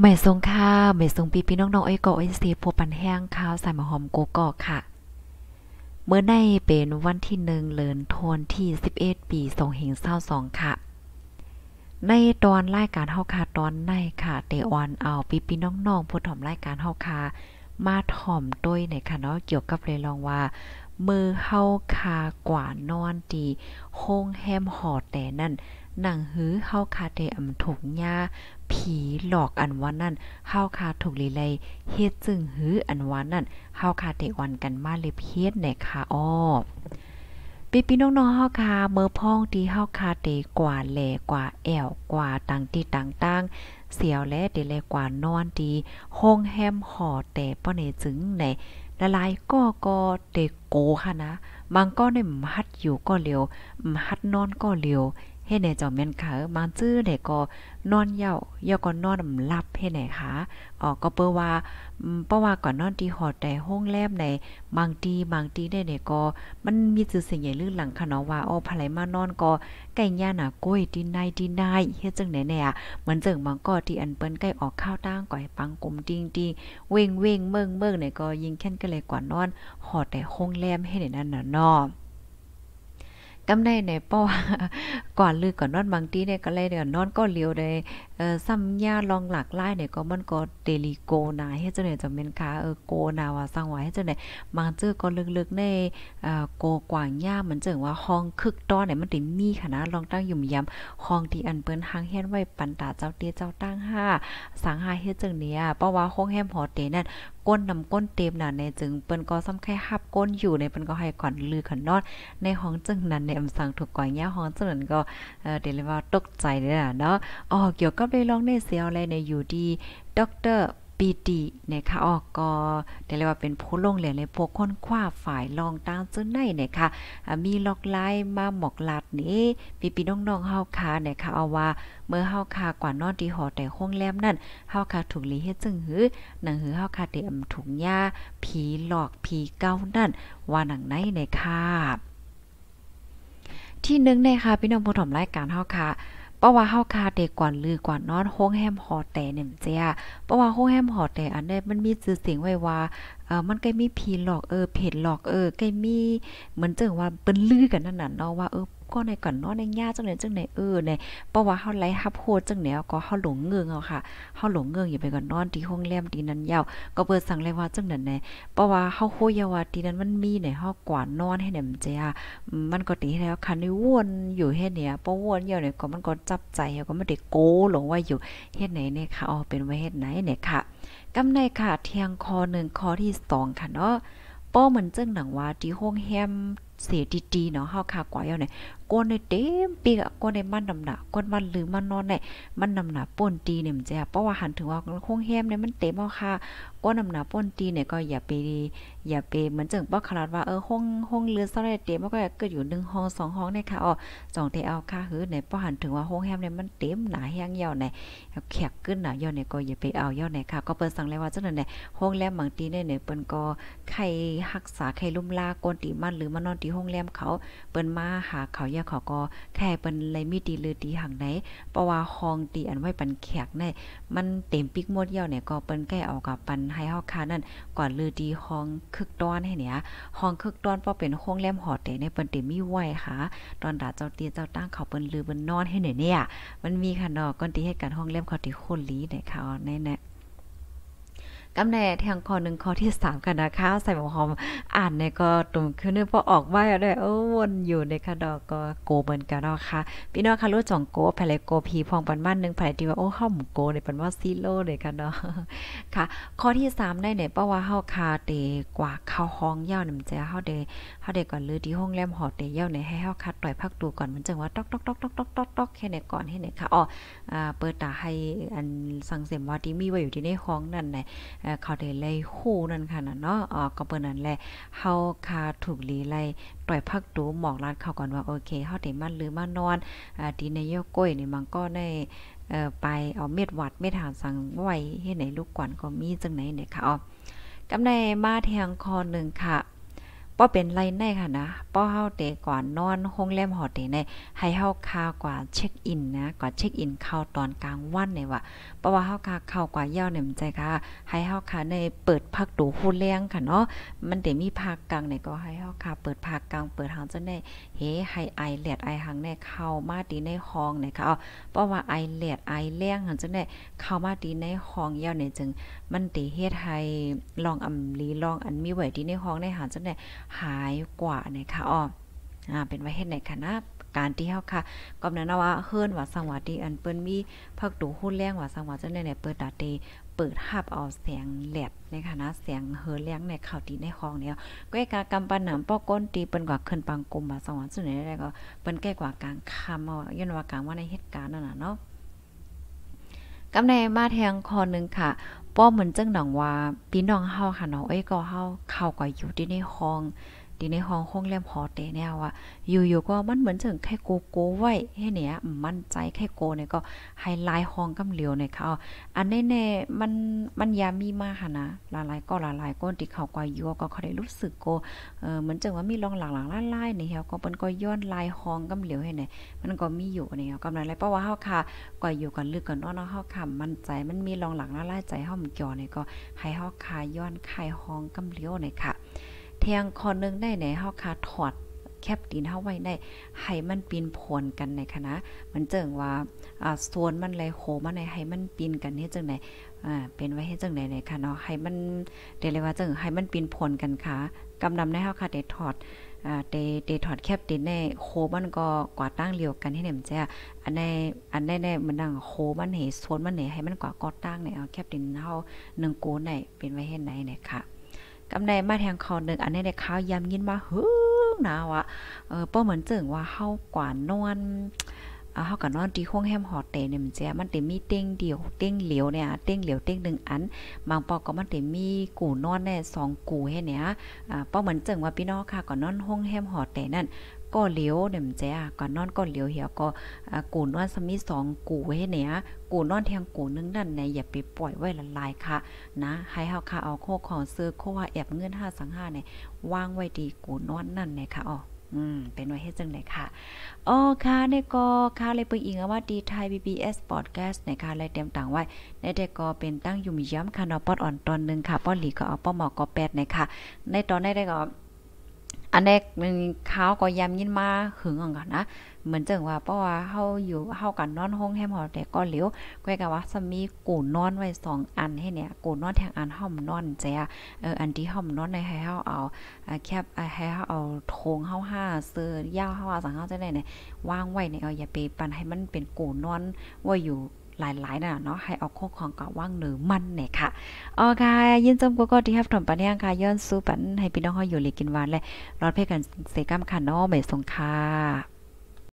ไม่ทรงค่าไม่ทรงปีพี่น้องๆไอ้ก่อไอ้เสียผัวปันแห้งข้าวใส่มะหอมโกกอกค่ะ เมื่อในเป็นวันที่หนึ่งเลือนทนที่11ปีสองเหงเศร้าสองค่ะในตอนรายการเฮาคาตอนในค่ะเตอ่อนเอาปีพี่น้องๆผู้ถ่อมรายการเฮาคามาถ่อมด้วยในค่ะเนาะเกี่ยวกับเรลองว่า มือเฮาคากว่านอนดีโฮงแฮมหอแต่นั่นหนังหื้อเฮาคาเตอำถุงยาผีหลอกอันวันนั่นเฮาคาถูกลีเลย เฮ็ดจึงหื้ออันวันนั่นเฮาคาเตวันกันมาเลยเฮ็ดไหนค่ะอ้อพี่ีน้องๆเฮาคา เมื่อพ้องที่เฮาคาเตกว่าแลกว่าแอวกว่าตังที่ต่างๆ เสียวและเดแลกว่านอนดีห้องแฮมห่อแต่ป้อเนจึงใหนละลายก็ก็เตโกค่ะนะบางก็ได่มหัดอยู่ก็เร็วมหัดนอนก็เร็วเฮ้ดหนจอมแม่นค่ะมาจื้อได้ก็นอนเหย่าเย่าก็นอนหลับเฮ้ดหนค่ะอ๋อก็เปว่าเปรว่าก่อนนอนที่หอดแต่ห้องแลบในบางทีบางทีได้เนี่ยก็มันมีจื่อเสียงใหญ่ลื่นหลังค่ะเนาะว่าอ๋อภายมานอนก็ไก่ย่าน่ะก้ยดินในดินในเฮ็ดจังไหนเนี่ยเหมือนจังบางก็ที่อันเปิ้นใกล้ออกข้าวตั้งก่อยปังกลมจริงริงเว่งเว่งเมืองเมืองเนี่ยก็ยิงแค่นก็เลยกว่านอนหอดแต่ห้องแลมให้ในนั่นน่ะเนาะกำได้ในป้อก่อนลือก่อนนอนบางทีเนี่ยก็เลยเดี๋ยวนอนก็เลียวได้เอ่อซ้ำยาลองหลากหลายเนี่ยก็มันก็เตลิโกนาเฮ็ดจังได๋จำเป็นค่ะเออโกนาว่าสังวหาเฮ็ดจังได๋บางเจอก็ลึกๆในเอ่อโกกว่างยามันจังว่าห้องคึกตอนเนี่ยมันสิมีขนาดลองตั้งยุ่มยำห้องที่อันเปิ้นหางแฮนไว้ปันตาเจ้าเตี้ยเจ้าตั้งห้าสังหาเฮ็ดจังเนี่ยเพราะว่าห้องแฮมหอเตนั่นก้นนำก้นเต็มน่ะในจึงเปิ้นก็ซ้ำแค่หับก้นอยู่ในเปิ้นก็ให้ก่อนลือขันนอนในห้องจึงนั้นในอำสังถูกก่อยยาห้องจึงนั้นก็เดี๋ยว่าตกใจเลยนะเนาะอ๋อเกี่ยวกับเรืลองเนเสียวอะไรในอยู่ดี ดรปีตีนะคะออกก็เรียกว่าเป็นผู้ลงเหรียญเลยพวกคนคว้าฝ่ายลองตามซึ่งในนะคะมีล็อกไลน์มาหมอกลาดนี้ปีปีน้องๆเฮาคานะคะเอาว่า เมื่อเฮาคา กว่านอนที่หอแต่ห้องแรมนั่นเฮาคาถูกลีเฮ็ดจึงหือหนังหือเฮาคาเตรียมถุงยาผีหลอกผีเก้านั่น ว่าหนังไหนนะคะที่หนึ่งในค่ะพี่น้องผู้ถมรายการเฮาค่ะเพราะว่าเฮาคาเด็กกว่านลือกว่านอนโฮงแฮมหอแต่เนี่ยเจ้าเพราะว่าโฮงแฮมหอแต่อันนี้มันมีจื่อเสียงไว้ว่าเออมันก็มีผีหลอกเออเพจหลอกเออก็มีเหมือนเจิงว่าเปิ้นลือกันนั่นน่ะเนาะว่าเออก็ในก่อนนอนในย้าจังไหนจังไหนเออในเพราะว่าเฮาไหลฮับโหดจังแนวก็เฮาหลงเงืองเอาค่ะเฮาหลงเงืองอยู่ไปก่อนนอนที่ห้องแรมที่นั้นยาวก็เปิดสั่งเลยว่าจังนั้นแน่เพราะว่าเฮาโหยาว่าที่นั้นมันมีในเฮากว่านอนให้เนี่ยมันจะมันก็ตีแล้วคันน่วนอยู่เฮ็ดเนี่ยเพราะวนอยู่เนี่ยก็มันก็จับใจก็ไม่ได้โกหลงว่าอยู่เฮ็ดไหนเนี่ยค่ะอาเป็นว้เฮ็ดไหนเนี่ยค่ะ กำในค่ะเที่ยงคอ1คอที่ 2 ค่ะเนาะป้อเหมือนเจ้งหนังว่าที่ห้องแฮมเสียดีๆเนาะเฮาคากว่ายาวเนี่ยก้นในเต็มปีกก้นในมันนำหนาก้นวันหรือมันนอนเนี่ยมันนำหนาป่นตีเนี่ยมันจะเพราะว่าหันถึงว่าคงแฮมเนี่ยมันเต็มเฮาค่ะก้นนำหนาป่นตีเนี่ยก็อย่าไปอย่าไปเหมือนจังบ่ขนาดว่าเออห้องห้องเรือซะได้เต็มมัก็เกิดอยู่1ห้อง2ห้องเนี่ยค่ะอ๋อจองเตเอาค่ะหือในเพราะหันถึงว่าห้องแฮมเนี่ยมันเต็มหนาแฮงยาวเนี่ยแขกขึ้นหนายาอเนี่ยก็อย่าไปเอายาอใเนี่ยค่ะก็เปิ้นสั่งเลยว่าจังนั้นแนี่ห้องแลมบางตีเนี่ยเนี่ยเปิ้นก็ไขรรักษาไขรลุ่มลาก้นตีมันหรือมันนอนที่โรงแรมเขาเปิ้นมาหาเขาอย่าเขาก็แค่เปิ้นเลยมีตีลือดีหังไหนเพราะว่าห้องตีอันไว้ปันแขกในมันเต็มปิกหมดเยี่ยวเนี่ยก็เปิ้นแก้เอากับปันให้เฮาคานั่นก่อนลือดีห้องคึกตอนให้เนี่ยห้องคึกตอนเพราะเป็นโรงแรมหอแต่ในเปิ้นเต็มมีไว้ค่ะตอนดาเจ้าเตียเจ้าตั้งเขาเปิ้นลือเปิ้นนอนให้เนี่ย มันมีค่ะเนาะก่อนที่ให้กันห้องแรมเขาที่คนลีเนี่ยค่ะแนแน่กำแน่ททงคอหนึ่งคอที่สามกันนะคะใส่หมวหอมอ่านเน่ก็ตุ่มขึ้นเนพราะออกไอ้ไรเออวนอยู่ในคะดอกก็โกเบินกันเนาะค่ะพี่น้องคะรู้จ่องโกแผลโกพีพองปันบ้านหนึ่งแผลทีว่าโอ้ข้าหมูโกเ่ยปันว่าซีโร่เลยกันเนาะค่ะ ข้อที่สามได้เนี่ยเพราะว่าเฮาคาเตกว่าเข้าห้องเย่าหนึ่งใจเฮาเดเฮาเดก่อนลือที่ห้องแรมหอเตเย่าเนี่ยให้เฮาคัดต่อยพักดูก่อนมันจังว่าตอกตอกตอกตอกตอกตอกตอกแค่ไหนก่อนให้ไหนค่ะอ๋อเปิดตาให้อันสังเสริมว่าที่มีไว้อยู่ที่ในห้องนั่นแหะเขาได้ไล่คู่นั่นค่ะเนาะอ๋อก็เปิ้นนั่นแหละเฮาคาถูกลีไล่ต่อยพักตูหมอกลานเขาก่อนว่าโอเคเฮาได้มันหรือมานอนอ่าดีในยกก้อยนี่มันก็ได้เอ่อไปเอาเม็ดวัดเม็ดหานสังไว้ให้ไหนลูกก่อนก็มีจังไหนเนี่ยค่ะอ๋อกำในมาแทงคอหนึ่งค่ะป้อเป็นไรแน่ค่ะนะป้อเฮาเตะก่อนนอนห้องแรมหอเตในให้เฮาคากว่าเช็คอินนะ กว่าเช็คอินเข้าตอนกลางวันเนี่ยว่าเพราะว่าเฮาคาเข้ากว่าเย่าเนี่ยมันใจค่ะ ให้เฮาคาในเปิดพักดูผู้เลี้ยงค่ะเนาะมันเตมีภาคกลางเนี่ยก็ให้เฮาคาเปิดภาคกลางเปิดทางจไดนเฮให้ไอแลดไอหางในเข้ามาดีในห้องเนี่ยค่ะเอาพราะว่าไอแลดไอเลี้ยงหางจไดนเข้ามาดีในห้องเย่าเนี่ยจึง มันเตเฮ็ดให้ลองอำลีลองอันมีไว้ดีในห้องในหางจไดนหายกว่านะคะอ๋ออ่าเป็นไว้เห็นในคณะการที่เฮาค่ะก็นั้นว่าเฮือนว่าสังวดีอันเปิ้นมีพักดูหุ้นแรงว่าสังวาจังดเนี่ยเปิดตาเตเปิดหับเอาเสียงแหลบในคณะเสียงเฮือเลี้ยงในข่าวตีในคลองเนี่ยก็กากำปันหนำป้อก้นตีเปิ้นกว่าขึ้นปังกลมมาสวัสุดไหนได้ก็เปิ้นแก้กว่ากลางคำเอาย้อนว่ากลางว่าในเหตุการณ์นั่นน่ะเนาะกำในมาแทงคอนึงค่ะป้อเหมือนจังหนองว่าพี่น้องเฮาค่ะเนาะเอ้ยก็เฮาเข้าก็อยู่ที่ในห้องดีในห้องห้องแรมหอเตเนี่ยว่า อยู่ๆก็มันเหมือนถึงแค่โกโก้ไว้ให้เนี่ย มั่นใจแค่โกเนี่ยก็ไฮไลท์ห้องกำเหลียวเนี่ยค่ะอันแน่ๆมันมันยามีมาหค่ะนะ หลายๆ ก็หลายๆก้นที่เขากว่ายัวก็เขาได้รู้สึกโกเออเหมือนจึงว่ามีรองหลังๆไล่ๆเนี่ยเขา ก็เปิ้นก็ย้อนลายห้องกำเหลียวให้เนี่ย มันก็มีอยู่เนี่ยกำไรเพราะว่าเฮาค่ะก็อยู่กันลึกกันเนาะเนาะเฮาค่ะมั่นใจมันมีรองหลังไล่ๆใจเฮามันเกี่ยวเนี่ยก็ให้เฮาค่ะย้อนไข่ห้องกำเหลียวเนี่ยค่ะแทงคอนึงได้ไหนเฮาคาถอดแคบตินเฮาไว้ได้ให้มันปีนผลกันในคณะ มันเจิงว่าอ่าส่วนมันเลยโคมันในให้มันปีนกันเฮ็ดจังได๋อ่าเป็นไว้เฮ็ดจังได๋ในค่ะเนาะให้มันเดี๋ยวเลยว่าจังให้มันปีนผลกันค่ะกำนำในเฮาคาเดถอดอ่าเตเตถอดแคบตินในโคมันก็กว่าตั้งเลียวกันให้เนี่ยมันจ้อันในอันในในมันดังโคมันให้ส่วนมันเหนให้มันกว่ากอตั้งในเอาแคบตินเฮา1โกในเป็นไว้เฮ็ดไหนเนี่ยค่ะกำในมาแทงเขาหนึ่งอันนี้ในข้าวยำยินมาฮึ้งนะวะเออป้อเหมือนเจึงว่าเข้ากว่านอนเอาเากันนอนทีห้องแฮมหอเตเนี่ยมันจจมันเต็มีเต้งเดียวเต้งเหลียวเนี่ยเต้งเหลียวเต้งหนึ่งอัน บางปอกก็มันเต็มีกู่นอนแน่สองกู่ให้เนี่ยอ่าป้อเหมือนเจิงว่าพี่น้องค่ะก่อนนอนห้องแฮมหอเตนั่นก็เหลียวเนี่ยมันจะก่อนนอนก็เหลียวเหี่ยวก็กูนอนสมีสองกูให้เนี่ย กูนอนแทงกูนึงนั่นเนี่ยอย่าไปปล่อยไว้ละลายค่ะ นะ ให้เฮาค่ะเอาโคของซื้อโคว่าแอบเงินห้าสังห้าเนี่ยวางไว้ดีกูนอนนั่นเนี่ยค่ะอ๋ออืมเป็นไว้ให้จังเลยค่ะอ๋อค่ะเน่ก็ค่ะเลยปิงอิงว่าดีไทย BBS podcast เนค่ะเลยเตรียมต่างไว้ในแต่ก็เป็นตั้งยุ่มย้ำค่ะนอปอดอ่อนตอนนึงค่ะป้อหลีก็เอาป้อหมอก็แปดเนค่ะในตอนในได้ก็อันแรกมันเขาก็ย้ำยินมาหึงอ่ะนนะเหมือนจังว่าเพราะว่าเฮาอยู่เฮากันนอนห้องแฮมหอแต่ก็เหลียวแกกะว่าสมีกูนอนไว้สองอันให้เนี่ยกูนอนแทงอันห้อมนอนแจเอออันที่ห้อมนอนในให้เฮาเอาแคบให้เฮาเอาโทงเฮาห้าเสื้อยาวเฮาสังเฮาจะได้เนี่ยวางไว้เนเอาอย่าไปปั่นให้มันเป็นกูนอนว่าอยู่หลายๆน่ะเนาะให้ออกโคของเกาะว่างหนือมันเนี่ยค่ะ อ๋อค่ะ ยินจมกูก็ที่ฮับถมปะเนี่ยค่ะ ย้อนสู้ปันให้พี่น้องเขาอยู่หลีกินวานและ รอดเพ่กัน เสกำค่ะเนาะไม่สงค่ะ